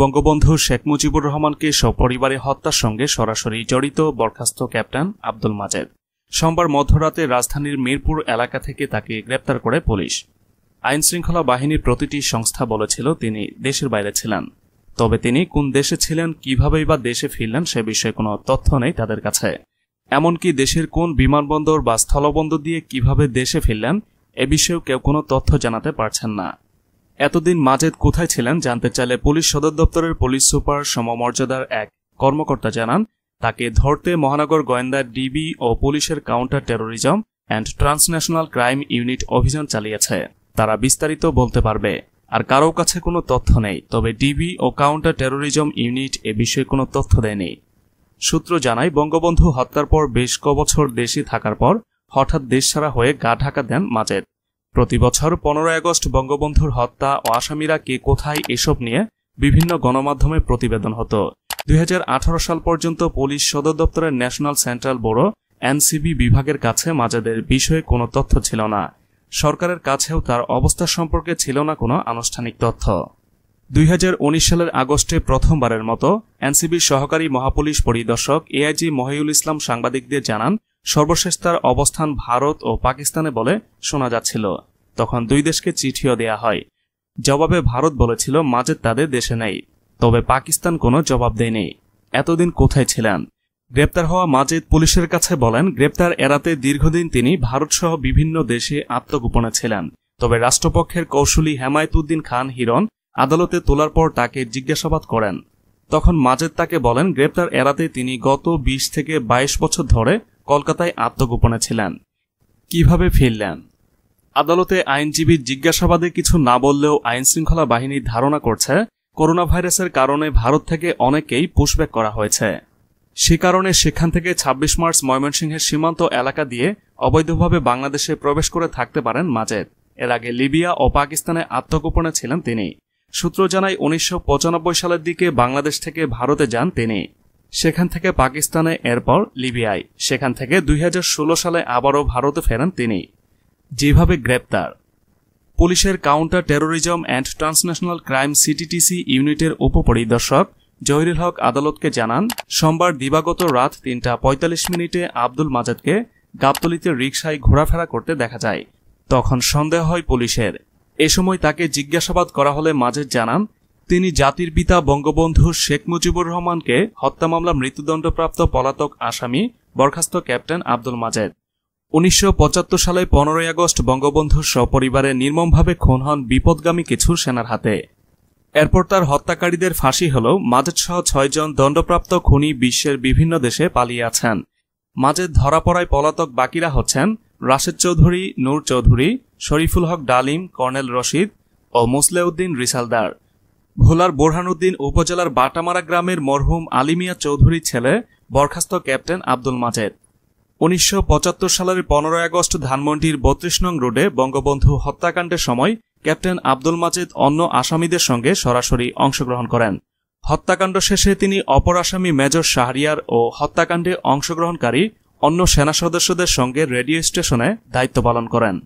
বঙ্গবন্ধু শেখ মুজিবুর রহমানকে সপরিবারে হত্যার সঙ্গে সরাসরি জড়িত বরখাস্ত ক্যাপ্টেন আব্দুল মাজেদ সোমবার মধ্যরাতে রাজধানীর মিরপুর এলাকা থেকে তাকে গ্রেপ্তার করে পুলিশ আইন শৃঙ্খলা বাহিনীর প্রতিটি সংস্থা বলেছিল তিনি দেশের বাইরে ছিলেন তবে তিনি কোন দেশে ছিলেন কিভাবেই বা দেশে ফিরলেন সে বিষয়ে কোনো তথ্য নেই তাদের কাছে এমনকি দেশের কোন বিমানবন্দর বা স্থলবন্দর দিয়ে কিভাবে দেশে ফিরলেন এ বিষয়েও কেউ কোনো তথ্য জানাতে পারছেন না এতদিন মাজেদ কোথায় ছিলেন জানতে চাইলে পুলিশ সদর দপ্তরের পুলিশ সুপার সমমর্যাদার এক কর্মকর্তা জানান তাকে ধরতে মহানগর গোয়েন্দা ডিবি ও পুলিশের counter terrorism and transnational crime unit অভিযান চালিয়েছে তারা বিস্তারিত বলতে পারবে আর কারো কাছে কোনো তথ্য নেই তবে ডিবি ও কাউন্টার টেরোরিজম ইউনিট এ বিষয়ে কোনো তথ্য দেয়নি সূত্র জানায় বঙ্গবন্ধু হত্যার পর বেশ ক বছর দেশে থাকার পর হঠাৎ দেশ ছাড়া হয়ে গা ঢাকা দেন মাজেদ প্রতি বছর পনেরোই আগস্ট বঙ্গবন্ধুর হত্যা ও আসামিরা কে কোথায় এসব নিয়ে বিভিন্ন গণমাধ্যমে প্রতিবেদন হতো দুই সাল পর্যন্ত পুলিশ সদর দপ্তরের ন্যাশনাল সেন্ট্রাল ব্যুরো এনসিবি বিভাগের কাছে মাজাদের বিষয়ে কোনো তথ্য ছিল না সরকারের কাছেও তার অবস্থা সম্পর্কে ছিল না কোনো আনুষ্ঠানিক তথ্য দুই সালের আগস্টে প্রথমবারের মতো এনসিবির সহকারী মহাপুলিশ পরিদর্শক এআইজি মহিউল ইসলাম সাংবাদিকদের জানান সর্বশেষ তার অবস্থান ভারত ও পাকিস্তানে বলে শোনা যাচ্ছিল তখন দুই দেশকে চিঠিও দেয়া হয় জবাবে ভারত বলেছিল মাজেদ তাদের দেশে নেই তবে পাকিস্তান কোনো জবাব দেয়নি এতদিন কোথায় ছিলেন গ্রেপ্তার হওয়া মাজেদ পুলিশের কাছে বলেন গ্রেপ্তার এড়াতে দীর্ঘদিন তিনি ভারতসহ বিভিন্ন দেশে আত্মগোপনে ছিলেন তবে রাষ্ট্রপক্ষের কৌশলী হেমায়তুদ্দিন খান হিরন আদালতে তোলার পর তাকে জিজ্ঞাসাবাদ করেন তখন মাজেদ তাকে বলেন গ্রেপ্তার এড়াতে তিনি গত ২০ থেকে ২২ বছর ধরে কলকাতায় আত্মগোপনে ছিলেন কিভাবে ফিরলেন আদালতে আইনজীবী জিজ্ঞাসাবাদে কিছু না বললেও আইনশৃঙ্খলা বাহিনী ধারণা করছে করোনা ভাইরাসের কারণে ভারত থেকে অনেকেই পুশব্যাক করা হয়েছে সে কারণে সেখান থেকে ২৬ মার্চ ময়মনসিংহের সীমান্ত এলাকা দিয়ে অবৈধভাবে বাংলাদেশে প্রবেশ করে থাকতে পারেন মাজেদ এর আগে লিবিয়া ও পাকিস্তানে আত্মগোপনে ছিলেন তিনি সূত্র জানায় উনিশশো সালের দিকে বাংলাদেশ থেকে ভারতে যান তিনি সেখান থেকে পাকিস্তানে এরপর লিবিয়ায় সেখান থেকে দুই সালে আবারও ভারতে ফেরেন তিনি যেভাবে গ্রেপ্তার পুলিশের counter terrorism and transnational crime CTTC ইউনিটের উপপরিদর্শক জহিরুল হক আদালতকে জানান সোমবার দিবাগত রাত তিনটা পঁয়তাল্লিশ মিনিটে আব্দুল মাজাদকে গাবতলিতে রিক্সায় ঘোরাফেরা করতে দেখা যায় তখন সন্দেহ হয় পুলিশের এ সময় তাকে জিজ্ঞাসাবাদ করা হলে মাজেদ জানান তিনি জাতির পিতা বঙ্গবন্ধু শেখ মুজিবুর রহমানকে হত্যা মামলা মৃত্যুদণ্ডপ্রাপ্ত পলাতক আসামি বরখাস্ত ক্যাপ্টেন আব্দুল মাজেদ উনিশশো সালে পনেরোই আগস্ট বঙ্গবন্ধুর সপরিবারে নির্মমভাবে খুন হন বিপদগামী কিছু সেনার হাতে এরপর তার হত্যাকারীদের ফাঁসি হল মাজেদ সহ ছয়জন দণ্ডপ্রাপ্ত খুনি বিশ্বের বিভিন্ন দেশে পালিয়ে আছেন মাজেদ ধরা পড়ায় পলাতক বাকিরা হচ্ছেন রাশেদ চৌধুরী নূর চৌধুরী শরীফুল হক ডালিম কর্নেল রশিদ ও মোসলেউদ্দিন রিসালদার ভোলার বোরহানুদ্দিন উপজেলার বাটামারা গ্রামের মরহুম আলিমিয়া চৌধুরীর ছেলে বরখাস্ত ক্যাপ্টেন আব্দুল মাজেদ উনিশশো সালের পনেরোই আগস্ট ধানমন্ডির বত্রিশ নং রোডে বঙ্গবন্ধু হত্যাকাণ্ডের সময় ক্যাপ্টেন আব্দুল মাজেদ অন্য আসামিদের সঙ্গে সরাসরি অংশগ্রহণ করেন হত্যাকাণ্ড শেষে তিনি অপর আসামি মেজর শাহরিয়ার ও হত্যাকাণ্ডে অংশগ্রহণকারী অন্য সেনা সদস্যদের সঙ্গে রেডিও স্টেশনে দায়িত্ব পালন করেন